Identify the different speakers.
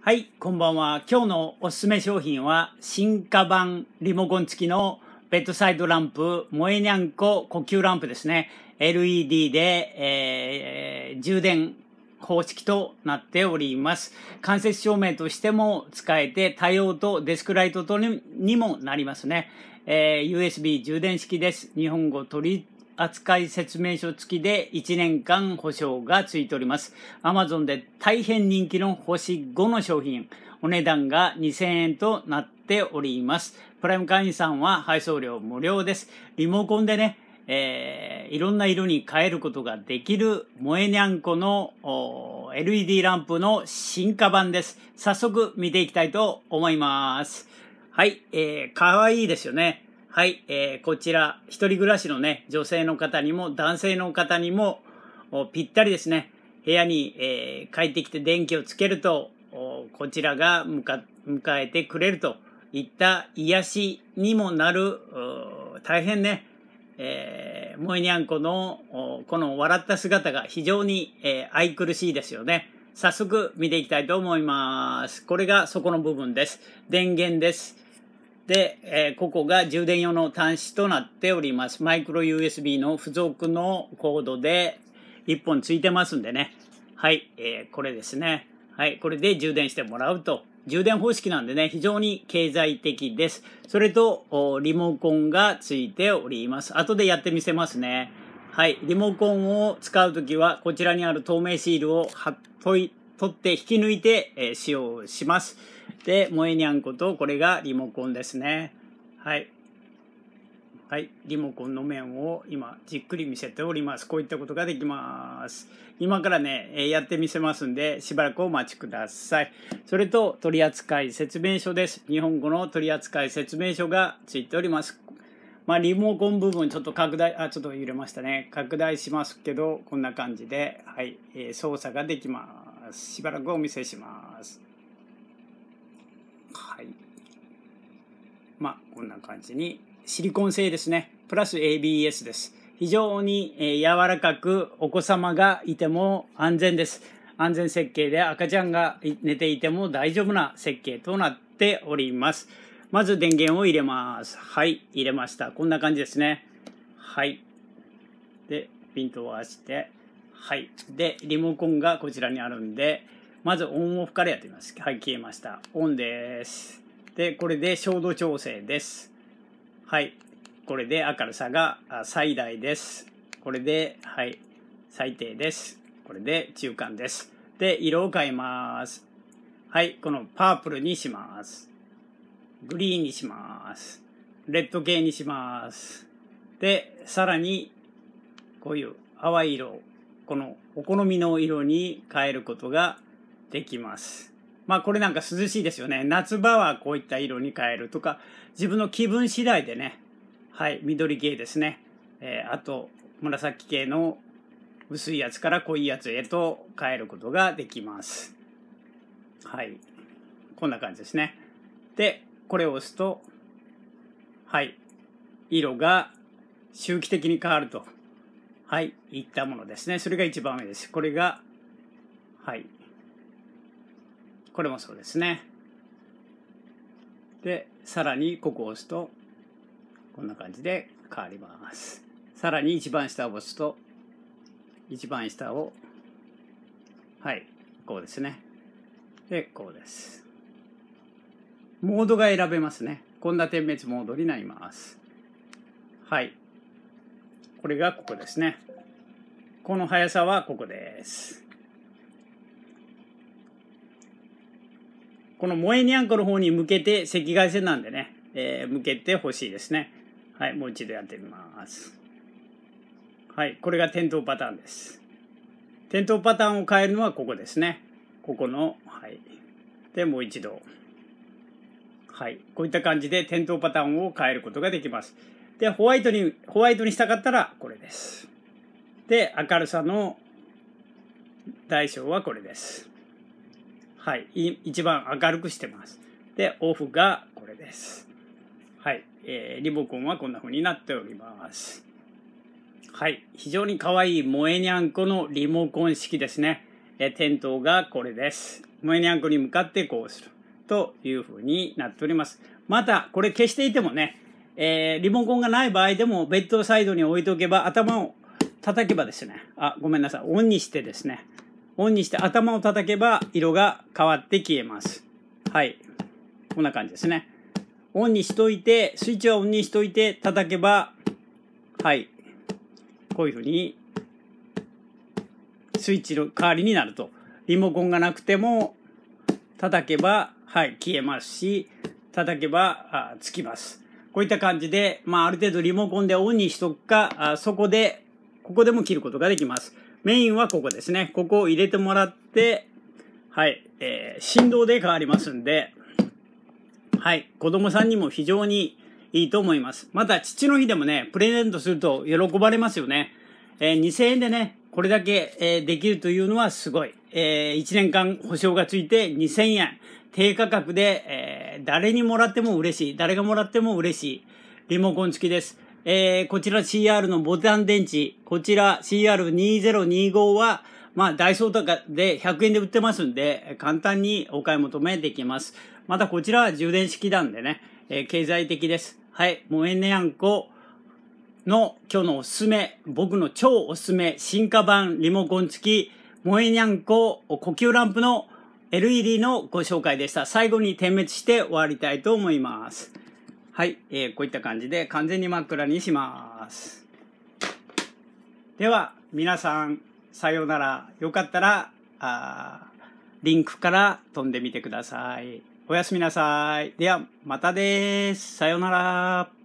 Speaker 1: はい、こんばんは。今日のおすすめ商品は、進化版リモコン付きのベッドサイドランプ、萌えにゃんこ呼吸ランプですね。LED で、えー、充電方式となっております。間接照明としても使えて、多用とデスクライトとにもなりますね。えー、USB 充電式です。日本語取り扱い説明書付きで1年間保証がついております。Amazon で大変人気の星5の商品、お値段が2000円となっております。プライム会員さんは配送料無料です。リモコンでね、えー、いろんな色に変えることができる萌えにゃんこの LED ランプの進化版です。早速見ていきたいと思います。はい、えー、かわいいですよね。はい、えー、こちら、一人暮らしのね、女性の方にも男性の方にもぴったりですね。部屋に、えー、帰ってきて電気をつけると、こちらが迎えてくれるといった癒しにもなる、大変ね、えー、萌えにゃんこの、この笑った姿が非常に、えー、愛くるしいですよね。早速見ていきたいと思います。これがそこの部分です。電源です。で、えー、ここが充電用の端子となっております。マイクロ USB の付属のコードで1本ついてますんでね。はい、えー、これですね。はい、これで充電してもらうと。充電方式なんでね、非常に経済的です。それと、リモコンがついております。後でやってみせますね。はい、リモコンを使うときは、こちらにある透明シールを貼っとい、取って引き抜いて、えー、使用します。で、萌えにゃんこと、これがリモコンですね。はい。はい、リモコンの面を今じっくり見せております。こういったことができます。今からね、えやってみせますんで、しばらくお待ちください。それと、取扱説明書です。日本語の取扱説明書がついております。まあ、リモコン部分ちょっと拡大、あ、ちょっと揺れましたね。拡大しますけど、こんな感じで、はい、え操作ができます。しばらくお見せします。まあ、こんな感じに、シリコン製ですね。プラス ABS です。非常に、えー、柔らかく、お子様がいても安全です。安全設計で赤ちゃんが寝ていても大丈夫な設計となっております。まず電源を入れます。はい、入れました。こんな感じですね。はい。で、ピントを合わせて、はい。で、リモコンがこちらにあるんで、まずオンオフからやってみます。はい、消えました。オンです。で、これで照度調整です。はい。これで明るさが最大です。これで、はい、最低です。これで中間です。で、色を変えます。はい、このパープルにします。グリーンにします。レッド系にします。で、さらに、こういう淡い色、このお好みの色に変えることができます。まあこれなんか涼しいですよね。夏場はこういった色に変えるとか、自分の気分次第でね、はい、緑系ですね。えー、あと、紫系の薄いやつから濃いやつへと変えることができます。はい。こんな感じですね。で、これを押すと、はい、色が周期的に変わると。はい、いったものですね。それが一番上です。これが、はい、これもそうですね。で、さらにここを押すと、こんな感じで変わります。さらに一番下を押すと、一番下を、はい、こうですね。で、こうです。モードが選べますね。こんな点滅モードになります。はい。これがここですね。この速さはここです。この萌えにゃんこの方に向けて赤外線なんでね、えー、向けてほしいですね。はい、もう一度やってみます。はい、これが点灯パターンです。点灯パターンを変えるのはここですね。ここの、はい。で、もう一度。はい。こういった感じで点灯パターンを変えることができます。で、ホワイトに、ホワイトにしたかったらこれです。で、明るさの大小はこれです。はい、一番明るくしてます。で、オフがこれです。はい、えー、リボコンはこんな風になっております。はい、非常に可愛い萌えにゃんこのリモコン式ですね。えー、点灯がこれです。萌えにゃんこに向かってこうするという風になっております。また、これ消していてもね、えー、リモコンがない場合でもベッドサイドに置いておけば頭を叩けばですね、あ、ごめんなさい、オンにしてですね、オンにして頭を叩けば色が変わって消えます。はい。こんな感じですね。オンにしといて、スイッチはオンにしといて叩けば、はい。こういうふうに、スイッチの代わりになると。リモコンがなくても、叩けば、はい、消えますし、叩けば、あつきます。こういった感じで、まあ、ある程度リモコンでオンにしとくか、あそこで、ここでも切ることができます。メインはここですね。ここを入れてもらって、はい、えー、振動で変わりますんで、はい、子供さんにも非常にいいと思います。また、父の日でもね、プレゼントすると喜ばれますよね。えー、2000円でね、これだけ、えー、できるというのはすごい。えー、1年間保証がついて2000円。低価格で、えー、誰にもらっても嬉しい。誰がもらっても嬉しい。リモコン付きです。えー、こちら CR のボタン電池、こちら CR2025 は、まあ、ダイソーとかで100円で売ってますんで、簡単にお買い求めできます。またこちらは充電式なんでね、えー、経済的です。はい、もえにゃんこの今日のおすすめ、僕の超おすすめ、進化版リモコン付き、もえにゃんこ呼吸ランプの LED のご紹介でした。最後に点滅して終わりたいと思います。はい、えー、こういった感じで完全に真っ暗にします。では、皆さん、さようなら。よかったら、あリンクから飛んでみてください。おやすみなさい。では、またです。さようなら。